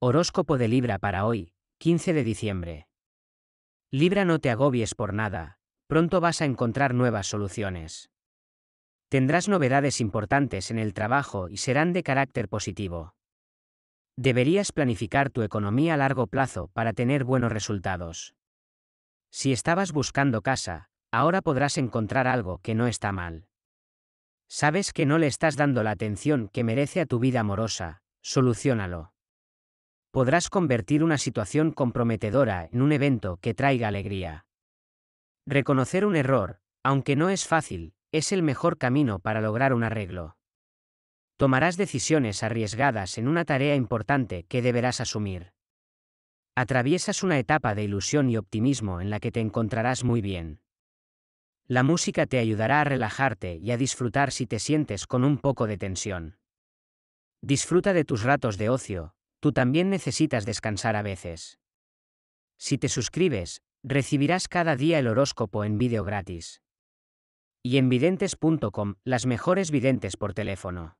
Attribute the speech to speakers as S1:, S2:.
S1: Horóscopo de Libra para
S2: hoy, 15 de diciembre. Libra no te agobies por nada, pronto vas a encontrar nuevas soluciones. Tendrás novedades importantes en el trabajo y serán de carácter positivo. Deberías planificar tu economía a largo plazo para tener buenos resultados. Si estabas buscando casa, ahora podrás encontrar algo que no está mal. Sabes que no le estás dando la atención que merece a tu vida amorosa, solucionalo podrás convertir una situación comprometedora en un evento que traiga alegría. Reconocer un error, aunque no es fácil, es el mejor camino para lograr un arreglo. Tomarás decisiones arriesgadas en una tarea importante que deberás asumir. Atraviesas una etapa de ilusión y optimismo en la que te encontrarás muy bien. La música te ayudará a relajarte y a disfrutar si te sientes con un poco de tensión. Disfruta de tus ratos de ocio, tú también necesitas descansar a veces. Si te suscribes, recibirás cada día el horóscopo en vídeo
S1: gratis. Y en videntes.com, las mejores videntes por teléfono.